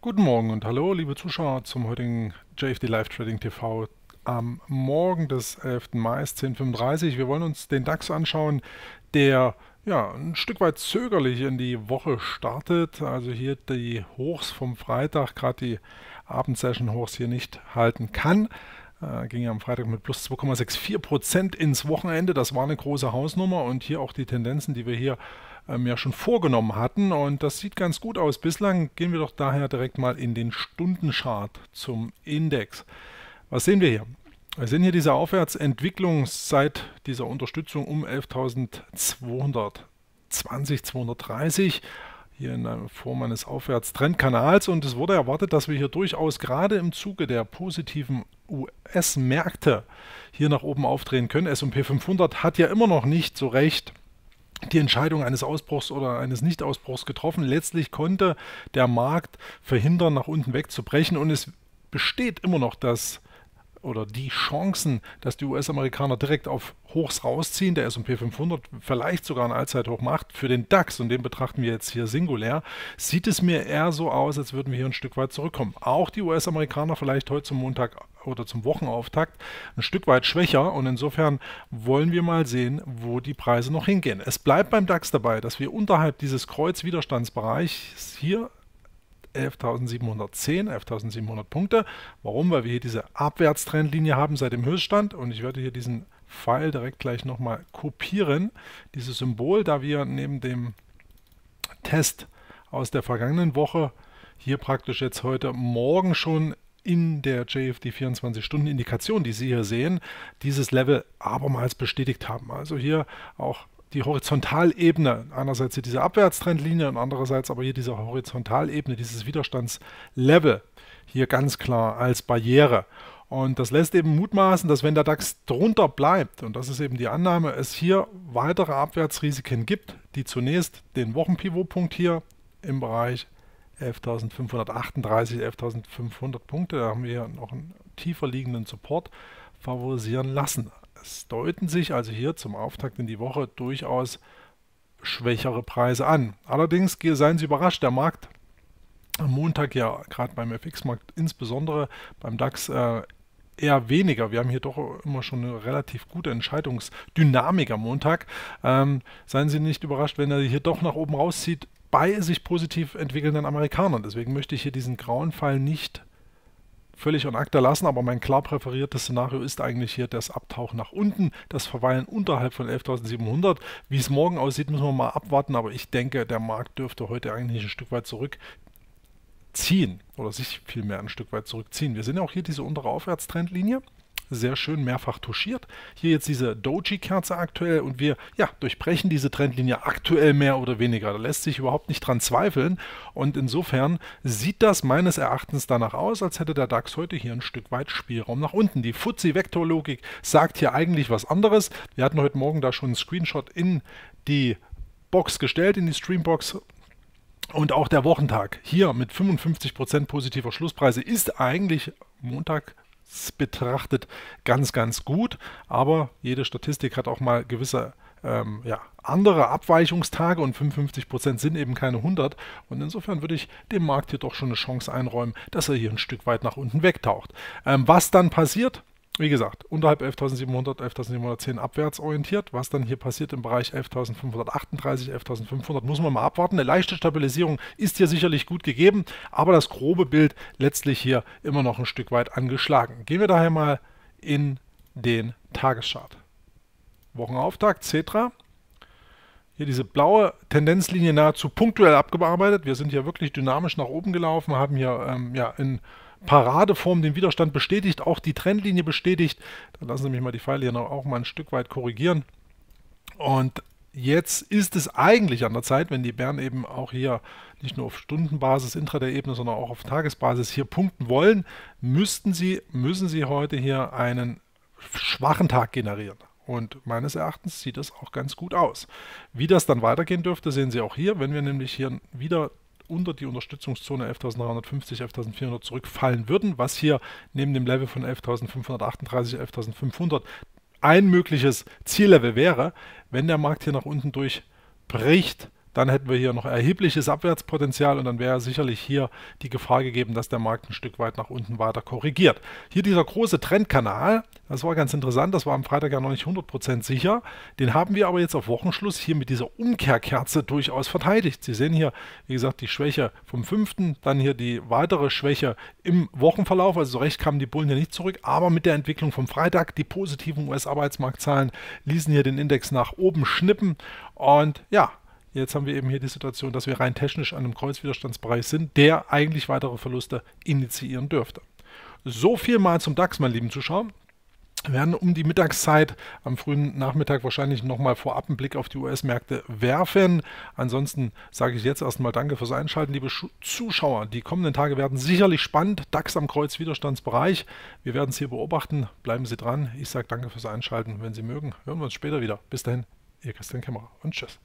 Guten Morgen und hallo, liebe Zuschauer, zum heutigen JFD Live Trading TV am Morgen des 11. Mai 10.35 Wir wollen uns den DAX anschauen, der ja, ein Stück weit zögerlich in die Woche startet. Also hier die Hochs vom Freitag, gerade die Abendsession-Hochs hier nicht halten kann. Äh, ging ja am Freitag mit plus 2,64% Prozent ins Wochenende. Das war eine große Hausnummer und hier auch die Tendenzen, die wir hier äh, ähm, ja schon vorgenommen hatten. Und das sieht ganz gut aus. Bislang gehen wir doch daher direkt mal in den Stundenchart zum Index. Was sehen wir hier? Wir sehen hier diese Aufwärtsentwicklung seit dieser Unterstützung um 11.220, 230 hier in Form eines Aufwärtstrendkanals und es wurde erwartet, dass wir hier durchaus gerade im Zuge der positiven US-Märkte hier nach oben aufdrehen können. S&P 500 hat ja immer noch nicht so recht die Entscheidung eines Ausbruchs oder eines Nichtausbruchs getroffen. Letztlich konnte der Markt verhindern, nach unten wegzubrechen und es besteht immer noch das oder die Chancen, dass die US-Amerikaner direkt auf Hochs rausziehen, der S&P 500 vielleicht sogar ein Allzeithoch macht, für den DAX, und den betrachten wir jetzt hier singulär, sieht es mir eher so aus, als würden wir hier ein Stück weit zurückkommen. Auch die US-Amerikaner vielleicht heute zum Montag oder zum Wochenauftakt ein Stück weit schwächer und insofern wollen wir mal sehen, wo die Preise noch hingehen. Es bleibt beim DAX dabei, dass wir unterhalb dieses Kreuzwiderstandsbereichs hier 11.710, 11.700 Punkte. Warum? Weil wir hier diese Abwärtstrendlinie haben seit dem Höchststand und ich werde hier diesen Pfeil direkt gleich nochmal kopieren. Dieses Symbol, da wir neben dem Test aus der vergangenen Woche hier praktisch jetzt heute Morgen schon in der JFD 24-Stunden-Indikation, die Sie hier sehen, dieses Level abermals bestätigt haben. Also hier auch die Horizontalebene, einerseits hier diese Abwärtstrendlinie und andererseits aber hier diese Horizontalebene, dieses Widerstandslevel hier ganz klar als Barriere. Und das lässt eben mutmaßen, dass wenn der DAX drunter bleibt, und das ist eben die Annahme, es hier weitere Abwärtsrisiken gibt, die zunächst den Wochenpivotpunkt hier im Bereich 11.538, 11.500 Punkte. Da haben wir noch einen tiefer liegenden Support favorisieren lassen. Es deuten sich also hier zum Auftakt in die Woche durchaus schwächere Preise an. Allerdings seien Sie überrascht, der Markt am Montag ja gerade beim FX-Markt, insbesondere beim DAX, äh, eher weniger. Wir haben hier doch immer schon eine relativ gute Entscheidungsdynamik am Montag. Ähm, seien Sie nicht überrascht, wenn er hier doch nach oben rauszieht bei sich positiv entwickelnden Amerikanern. Deswegen möchte ich hier diesen grauen Fall nicht völlig on acta lassen, aber mein klar präferiertes Szenario ist eigentlich hier das Abtauchen nach unten, das Verweilen unterhalb von 11.700. Wie es morgen aussieht, müssen wir mal abwarten, aber ich denke, der Markt dürfte heute eigentlich ein Stück weit zurückziehen oder sich vielmehr ein Stück weit zurückziehen. Wir sehen ja auch hier diese untere Aufwärtstrendlinie sehr schön mehrfach touchiert. Hier jetzt diese Doji-Kerze aktuell und wir ja, durchbrechen diese Trendlinie aktuell mehr oder weniger. Da lässt sich überhaupt nicht dran zweifeln und insofern sieht das meines Erachtens danach aus, als hätte der DAX heute hier ein Stück weit Spielraum nach unten. Die Fuzzi-Vektorlogik sagt hier eigentlich was anderes. Wir hatten heute Morgen da schon einen Screenshot in die Box gestellt, in die Streambox. Und auch der Wochentag hier mit 55% positiver Schlusspreise ist eigentlich Montag betrachtet ganz, ganz gut. Aber jede Statistik hat auch mal gewisse ähm, ja, andere Abweichungstage und 55% sind eben keine 100. Und insofern würde ich dem Markt hier doch schon eine Chance einräumen, dass er hier ein Stück weit nach unten wegtaucht. Ähm, was dann passiert? wie gesagt, unterhalb 11.700, 11.710 abwärts orientiert. Was dann hier passiert im Bereich 11.538, 11.500, muss man mal abwarten. Eine leichte Stabilisierung ist hier sicherlich gut gegeben, aber das grobe Bild letztlich hier immer noch ein Stück weit angeschlagen. Gehen wir daher mal in den Tageschart. Wochenauftakt, Cetra hier diese blaue Tendenzlinie nahezu punktuell abgearbeitet. Wir sind hier wirklich dynamisch nach oben gelaufen, haben hier ähm, ja, in Paradeform den Widerstand bestätigt, auch die Trendlinie bestätigt. Da lassen Sie mich mal die Pfeile hier noch auch mal ein Stück weit korrigieren. Und jetzt ist es eigentlich an der Zeit, wenn die Bären eben auch hier nicht nur auf Stundenbasis, Intraday-Ebene, sondern auch auf Tagesbasis hier punkten wollen, müssten sie, müssen sie heute hier einen schwachen Tag generieren. Und meines Erachtens sieht es auch ganz gut aus. Wie das dann weitergehen dürfte, sehen Sie auch hier. Wenn wir nämlich hier wieder unter die Unterstützungszone 11.350, 11.400 zurückfallen würden, was hier neben dem Level von 11.538, 11.500 ein mögliches Ziellevel wäre, wenn der Markt hier nach unten durchbricht, dann hätten wir hier noch erhebliches Abwärtspotenzial und dann wäre sicherlich hier die Gefahr gegeben, dass der Markt ein Stück weit nach unten weiter korrigiert. Hier dieser große Trendkanal, das war ganz interessant, das war am Freitag ja noch nicht 100% sicher. Den haben wir aber jetzt auf Wochenschluss hier mit dieser Umkehrkerze durchaus verteidigt. Sie sehen hier, wie gesagt, die Schwäche vom 5., dann hier die weitere Schwäche im Wochenverlauf. Also so recht kamen die Bullen ja nicht zurück, aber mit der Entwicklung vom Freitag, die positiven US-Arbeitsmarktzahlen ließen hier den Index nach oben schnippen. Und ja, Jetzt haben wir eben hier die Situation, dass wir rein technisch an einem Kreuzwiderstandsbereich sind, der eigentlich weitere Verluste initiieren dürfte. So viel mal zum DAX, meine lieben Zuschauer. Wir werden um die Mittagszeit am frühen Nachmittag wahrscheinlich nochmal vorab einen Blick auf die US-Märkte werfen. Ansonsten sage ich jetzt erstmal danke fürs Einschalten, liebe Zuschauer. Die kommenden Tage werden sicherlich spannend. DAX am Kreuzwiderstandsbereich. Wir werden es hier beobachten. Bleiben Sie dran. Ich sage danke fürs Einschalten. Wenn Sie mögen, hören wir uns später wieder. Bis dahin, Ihr Christian Kämmerer und tschüss.